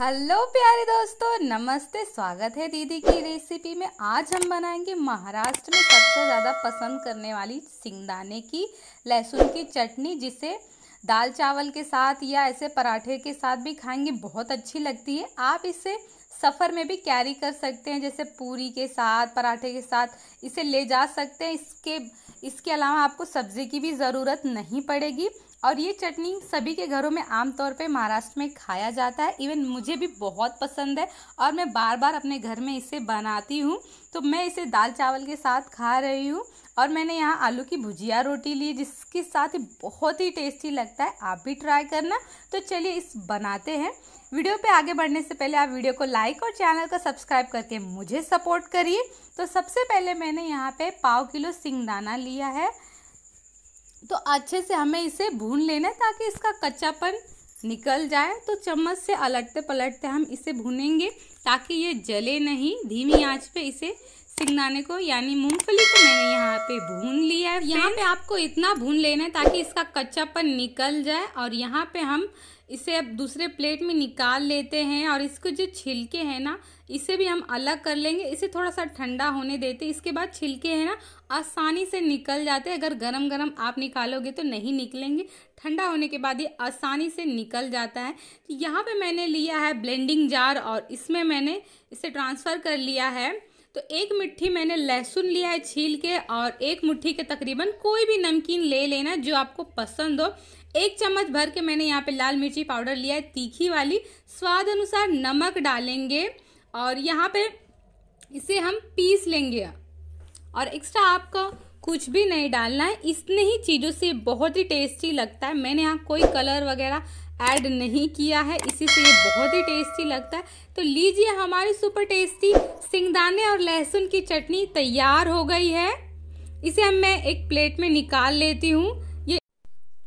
hello प्यारे दोस्तों नमस्ते स्वागत है दीदी की रेसिपी में आज हम बनाएंगे महाराष्ट्र में सबसे ज़्यादा पसंद करने वाली सिंगदाने की लहसुन की चटनी जिसे दाल चावल के साथ या ऐसे पराठे के साथ भी खाएंगे बहुत अच्छी लगती है आप इसे सफ़र में भी कैरी कर सकते हैं जैसे पूरी के साथ पराठे के साथ इसे ले जा सकते हैं इसके इसके अलावा आपको सब्ज़ी की भी ज़रूरत नहीं पड़ेगी और ये चटनी सभी के घरों में आमतौर पे महाराष्ट्र में खाया जाता है इवन मुझे भी बहुत पसंद है और मैं बार बार अपने घर में इसे बनाती हूँ तो मैं इसे दाल चावल के साथ खा रही हूँ और मैंने यहाँ आलू की भुजिया रोटी ली जिसके साथ ही बहुत ही टेस्टी लगता है आप भी ट्राई करना तो चलिए इस बनाते हैं वीडियो पे आगे बढ़ने से पहले आप वीडियो को लाइक और चैनल को सब्सक्राइब करके मुझे सपोर्ट करिए तो सबसे पहले मैंने यहाँ पे पाव किलो सिंगदाना लिया है तो अच्छे से हमें इसे भून लेना है ताकि इसका कच्चापन निकल जाए तो चम्मच से अलटते पलटते हम इसे भूनेंगे ताकि ये जले नहीं धीमी आंच पे इसे सिंगदाने को यानी मूंगफली को मैंने यहाँ पे भून लिया है यहाँ पे आपको इतना भून लेना है ताकि इसका कच्चापन निकल जाए और यहाँ पे हम इसे अब दूसरे प्लेट में निकाल लेते हैं और इसको जो छिलके हैं ना इसे भी हम अलग कर लेंगे इसे थोड़ा सा ठंडा होने देते इसके बाद छिलके हैं ना आसानी से निकल जाते हैं अगर गरम गरम आप निकालोगे तो नहीं निकलेंगे ठंडा होने के बाद ये आसानी से निकल जाता है तो यहाँ पे मैंने लिया है ब्लेंडिंग जार और इसमें मैंने इसे ट्रांसफ़र कर लिया है तो एक मुट्ठी मैंने लहसुन लिया है छील के और एक मुट्ठी के तकरीबन कोई भी नमकीन ले लेना जो आपको पसंद हो एक चम्मच भर के मैंने यहाँ पे लाल मिर्ची पाउडर लिया है तीखी वाली स्वाद अनुसार नमक डालेंगे और यहाँ पे इसे हम पीस लेंगे और एक्स्ट्रा आपका कुछ भी नहीं डालना है इतने ही चीज़ों से बहुत ही टेस्टी लगता है मैंने यहाँ कोई कलर वगैरह ऐड नहीं किया है इसी से ये बहुत ही टेस्टी लगता है तो लीजिए हमारी सुपर टेस्टी सिंगदाने और लहसुन की चटनी तैयार हो गई है इसे हम मैं एक प्लेट में निकाल लेती हूँ ये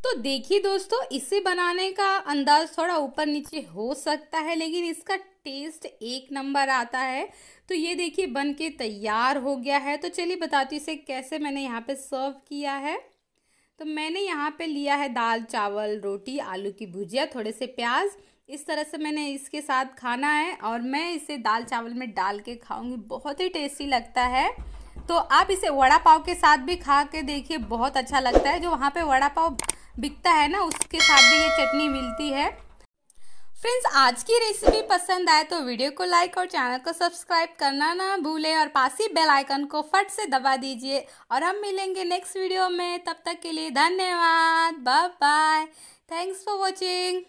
तो देखिए दोस्तों इसे बनाने का अंदाज थोड़ा ऊपर नीचे हो सकता है लेकिन इसका टेस्ट एक नंबर आता है तो ये देखिए बन के तैयार हो गया है तो चलिए बताती इसे कैसे मैंने यहाँ पे सर्व किया है तो मैंने यहाँ पे लिया है दाल चावल रोटी आलू की भुजिया थोड़े से प्याज इस तरह से मैंने इसके साथ खाना है और मैं इसे दाल चावल में डाल के खाऊंगी बहुत ही टेस्टी लगता है तो आप इसे वड़ा पाव के साथ भी खा के देखिए बहुत अच्छा लगता है जो वहाँ पे वड़ा पाव बिकता है ना उसके साथ भी ये चटनी मिलती है फ्रेंड्स आज की रेसिपी पसंद आए तो वीडियो को लाइक और चैनल को सब्सक्राइब करना ना भूलें और पास ही बेल आइकन को फट से दबा दीजिए और हम मिलेंगे नेक्स्ट वीडियो में तब तक के लिए धन्यवाद bye bye thanks for watching